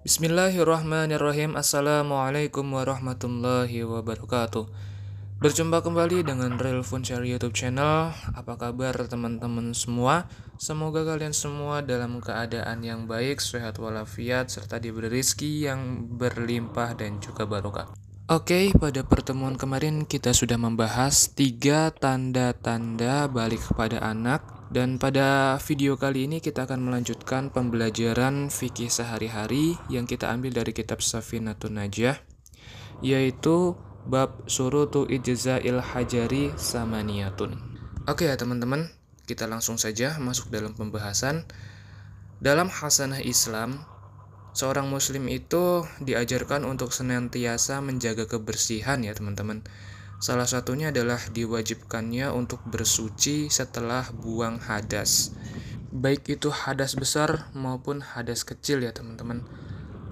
Bismillahirrahmanirrahim Assalamualaikum warahmatullahi wabarakatuh Berjumpa kembali dengan Real Share YouTube channel Apa kabar teman-teman semua? Semoga kalian semua dalam keadaan yang baik, sehat walafiat, serta diberi rezeki yang berlimpah dan juga barokah Oke, okay, pada pertemuan kemarin kita sudah membahas tiga tanda-tanda balik kepada anak dan pada video kali ini kita akan melanjutkan pembelajaran fikih sehari-hari yang kita ambil dari kitab Safinatun Najah yaitu bab surutu ijza'il hajari samaniyatun. Oke okay, ya teman-teman, kita langsung saja masuk dalam pembahasan. Dalam hasanah Islam, seorang muslim itu diajarkan untuk senantiasa menjaga kebersihan ya teman-teman. Salah satunya adalah diwajibkannya untuk bersuci setelah buang hadas. Baik itu hadas besar maupun hadas kecil ya teman-teman.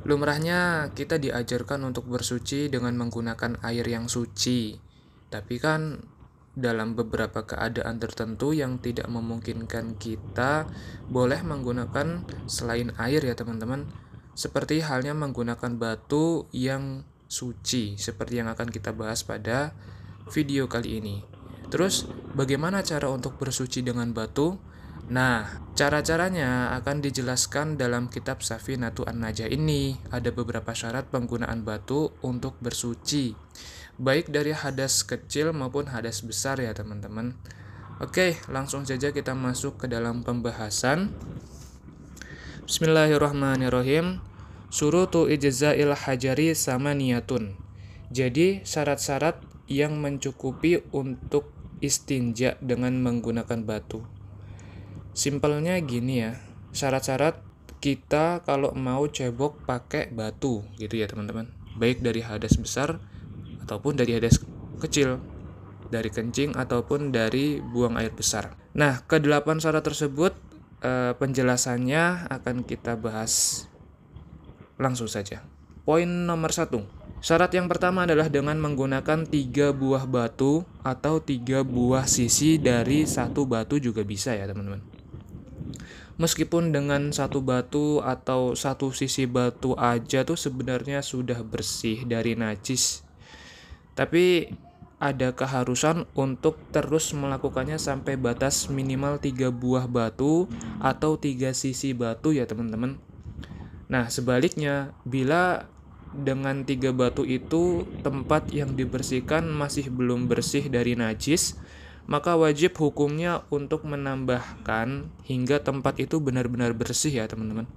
Lumrahnya kita diajarkan untuk bersuci dengan menggunakan air yang suci. Tapi kan dalam beberapa keadaan tertentu yang tidak memungkinkan kita boleh menggunakan selain air ya teman-teman seperti halnya menggunakan batu yang suci, seperti yang akan kita bahas pada video kali ini. Terus, bagaimana cara untuk bersuci dengan batu? Nah, cara-caranya akan dijelaskan dalam kitab Safinatu An-Najah ini. Ada beberapa syarat penggunaan batu untuk bersuci, baik dari hadas kecil maupun hadas besar ya teman-teman. Oke, langsung saja kita masuk ke dalam pembahasan. Bismillahirrahmanirrahim. Suruh Surutu ijza'il hajari sama niatun. Jadi syarat-syarat yang mencukupi untuk istinja dengan menggunakan batu. Simpelnya gini ya, syarat-syarat kita kalau mau cebok pakai batu gitu ya teman-teman. Baik dari hadas besar ataupun dari hadas kecil, dari kencing ataupun dari buang air besar. Nah, kedelapan syarat tersebut eh, penjelasannya akan kita bahas langsung saja. Poin nomor satu, syarat yang pertama adalah dengan menggunakan tiga buah batu atau tiga buah sisi dari satu batu juga bisa ya teman-teman. Meskipun dengan satu batu atau satu sisi batu aja tuh sebenarnya sudah bersih dari najis. Tapi ada keharusan untuk terus melakukannya sampai batas minimal tiga buah batu atau tiga sisi batu ya teman-teman. Nah, sebaliknya bila dengan tiga batu itu tempat yang dibersihkan masih belum bersih dari najis, maka wajib hukumnya untuk menambahkan hingga tempat itu benar-benar bersih ya, teman-teman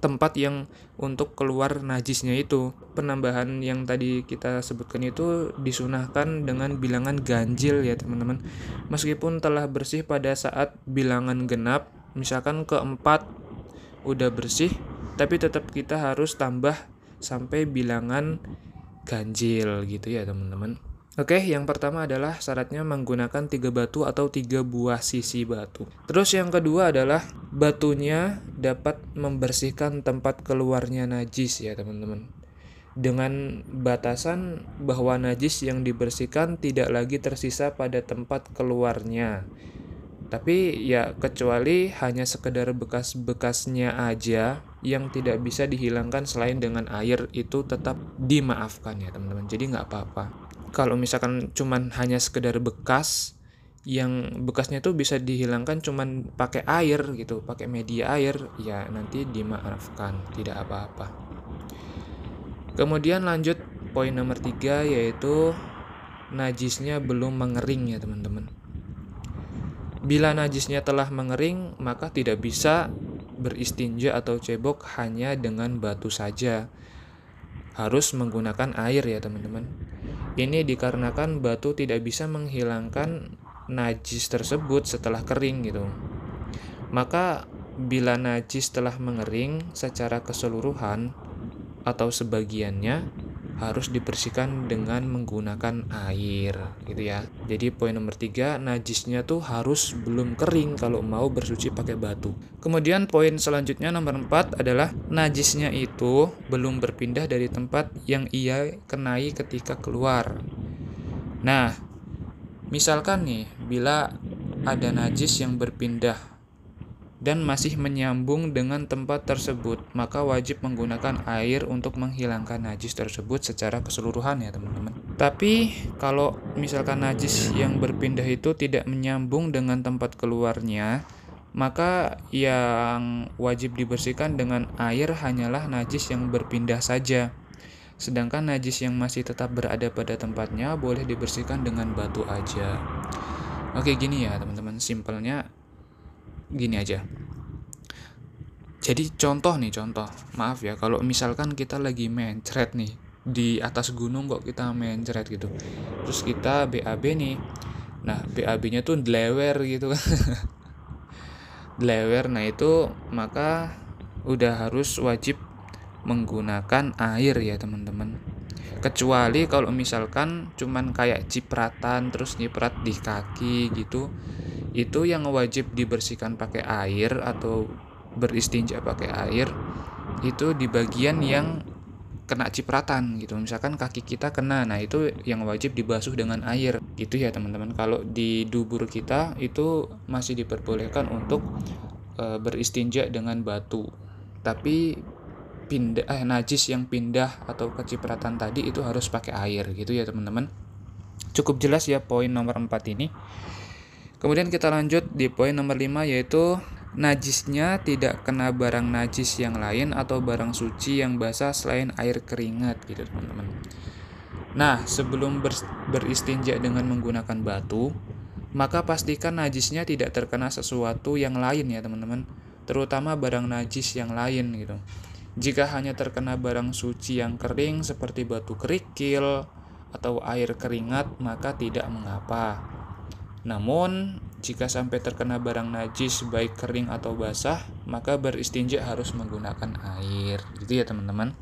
tempat yang untuk keluar najisnya itu. Penambahan yang tadi kita sebutkan itu disunahkan dengan bilangan ganjil ya teman-teman. Meskipun telah bersih pada saat bilangan genap, misalkan keempat udah bersih, tapi tetap kita harus tambah sampai bilangan ganjil gitu ya teman-teman. Oke, yang pertama adalah syaratnya menggunakan tiga batu atau tiga buah sisi batu. Terus yang kedua adalah batunya dapat membersihkan tempat keluarnya najis ya teman-teman. Dengan batasan bahwa najis yang dibersihkan tidak lagi tersisa pada tempat keluarnya. Tapi ya kecuali hanya sekedar bekas-bekasnya aja yang tidak bisa dihilangkan selain dengan air itu tetap dimaafkan ya teman-teman. Jadi nggak apa-apa kalau misalkan cuman hanya sekedar bekas yang bekasnya tuh bisa dihilangkan cuman pakai air gitu, pakai media air, ya nanti dimaafkan, tidak apa-apa. Kemudian lanjut poin nomor tiga yaitu najisnya belum mengering ya teman-teman. Bila najisnya telah mengering, maka tidak bisa beristinja atau cebok hanya dengan batu saja. Harus menggunakan air ya teman-teman. Ini dikarenakan batu tidak bisa menghilangkan najis tersebut setelah kering gitu. Maka bila najis telah mengering secara keseluruhan atau sebagiannya, harus dibersihkan dengan menggunakan air gitu ya jadi poin nomor tiga najisnya tuh harus belum kering kalau mau bersuci pakai batu kemudian poin selanjutnya nomor empat adalah najisnya itu belum berpindah dari tempat yang ia kenai ketika keluar nah misalkan nih bila ada najis yang berpindah dan masih menyambung dengan tempat tersebut, maka wajib menggunakan air untuk menghilangkan najis tersebut secara keseluruhan ya teman-teman. Tapi kalau misalkan najis yang berpindah itu tidak menyambung dengan tempat keluarnya, maka yang wajib dibersihkan dengan air hanyalah najis yang berpindah saja. Sedangkan najis yang masih tetap berada pada tempatnya boleh dibersihkan dengan batu aja. Oke gini ya teman-teman, simpelnya gini aja jadi contoh nih contoh maaf ya kalau misalkan kita lagi mencret nih di atas gunung kok kita mencret gitu terus kita BAB nih nah BAB nya tuh dlewer gitu kan dlewer nah itu maka udah harus wajib menggunakan air ya teman-teman kecuali kalau misalkan cuman kayak cipratan terus nyiprat di kaki gitu itu yang wajib dibersihkan pakai air atau beristinja pakai air itu di bagian yang kena cipratan gitu misalkan kaki kita kena nah itu yang wajib dibasuh dengan air gitu ya teman-teman kalau di dubur kita itu masih diperbolehkan untuk e, beristinja dengan batu tapi pindah eh, najis yang pindah atau kecipratan tadi itu harus pakai air gitu ya teman-teman cukup jelas ya poin nomor 4 ini Kemudian kita lanjut di poin nomor 5 yaitu najisnya tidak kena barang najis yang lain atau barang suci yang basah selain air keringat gitu teman-teman. Nah, sebelum ber beristinja dengan menggunakan batu, maka pastikan najisnya tidak terkena sesuatu yang lain ya teman-teman, terutama barang najis yang lain gitu. Jika hanya terkena barang suci yang kering seperti batu kerikil atau air keringat, maka tidak mengapa. Namun, jika sampai terkena barang najis baik kering atau basah, maka beristinja harus menggunakan air. Gitu ya, teman-teman.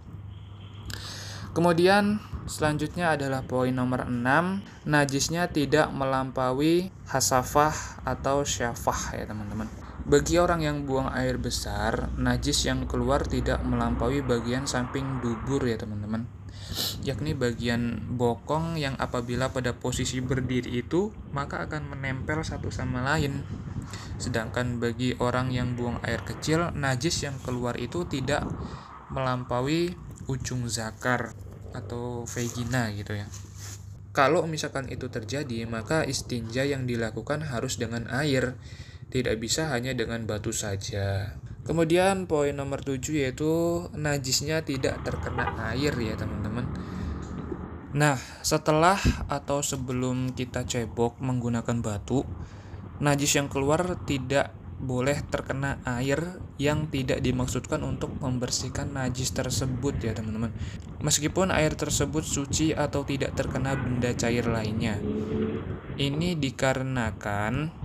Kemudian selanjutnya adalah poin nomor 6, najisnya tidak melampaui hasafah atau syafah ya teman-teman. Bagi orang yang buang air besar, najis yang keluar tidak melampaui bagian samping dubur ya teman-teman yakni bagian bokong yang apabila pada posisi berdiri itu maka akan menempel satu sama lain. Sedangkan bagi orang yang buang air kecil, najis yang keluar itu tidak melampaui ujung zakar atau vagina gitu ya. Kalau misalkan itu terjadi, maka istinja yang dilakukan harus dengan air, tidak bisa hanya dengan batu saja. Kemudian poin nomor 7 yaitu najisnya tidak terkena air ya teman-teman. Nah, setelah atau sebelum kita cebok menggunakan batu, najis yang keluar tidak boleh terkena air yang tidak dimaksudkan untuk membersihkan najis tersebut ya teman-teman. Meskipun air tersebut suci atau tidak terkena benda cair lainnya. Ini dikarenakan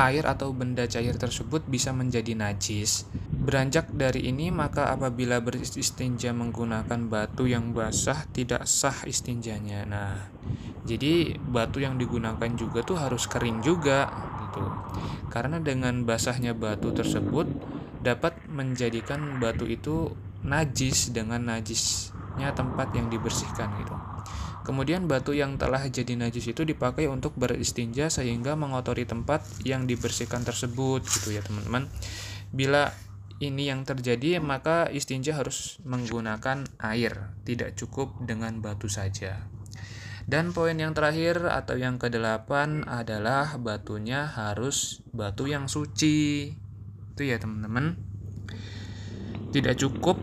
air atau benda cair tersebut bisa menjadi najis. Beranjak dari ini, maka apabila beristinja menggunakan batu yang basah, tidak sah istinjanya. Nah, jadi batu yang digunakan juga tuh harus kering juga gitu. Karena dengan basahnya batu tersebut dapat menjadikan batu itu najis dengan najisnya tempat yang dibersihkan gitu. Kemudian batu yang telah jadi najis itu dipakai untuk beristinja sehingga mengotori tempat yang dibersihkan tersebut gitu ya teman-teman. Bila ini yang terjadi maka istinja harus menggunakan air, tidak cukup dengan batu saja. Dan poin yang terakhir atau yang kedelapan adalah batunya harus batu yang suci. Itu ya teman-teman. Tidak cukup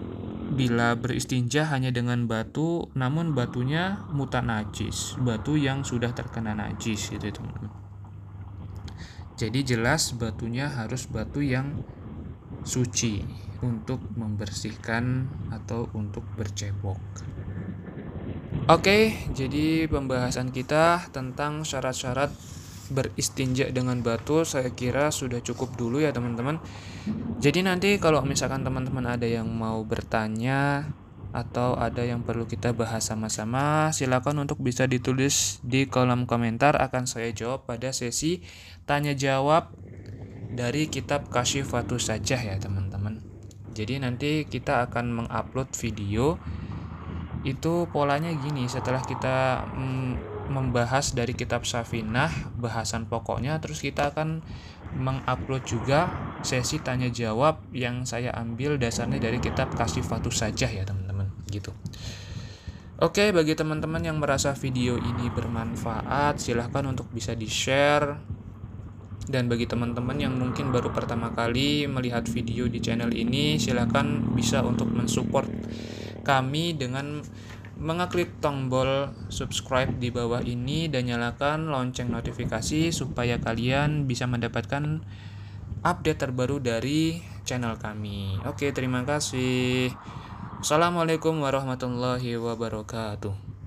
bila beristinja hanya dengan batu namun batunya mutan najis batu yang sudah terkena najis gitu ya, teman-teman jadi jelas batunya harus batu yang suci untuk membersihkan atau untuk bercebok Oke, jadi pembahasan kita tentang syarat-syarat beristinja dengan batu saya kira sudah cukup dulu ya teman-teman jadi nanti kalau misalkan teman-teman ada yang mau bertanya atau ada yang perlu kita bahas sama-sama, silakan untuk bisa ditulis di kolom komentar akan saya jawab pada sesi tanya jawab dari kitab Kasyifatu saja ya teman-teman. Jadi nanti kita akan mengupload video itu polanya gini setelah kita mm, membahas dari kitab Safinah bahasan pokoknya terus kita akan mengupload juga sesi tanya jawab yang saya ambil dasarnya dari kitab Kasifatus saja ya teman-teman gitu. Oke, bagi teman-teman yang merasa video ini bermanfaat, silahkan untuk bisa di-share. Dan bagi teman-teman yang mungkin baru pertama kali melihat video di channel ini, silahkan bisa untuk mensupport kami dengan mengeklik tombol subscribe di bawah ini dan nyalakan lonceng notifikasi supaya kalian bisa mendapatkan update terbaru dari channel kami. Oke, terima kasih. Assalamualaikum warahmatullahi wabarakatuh.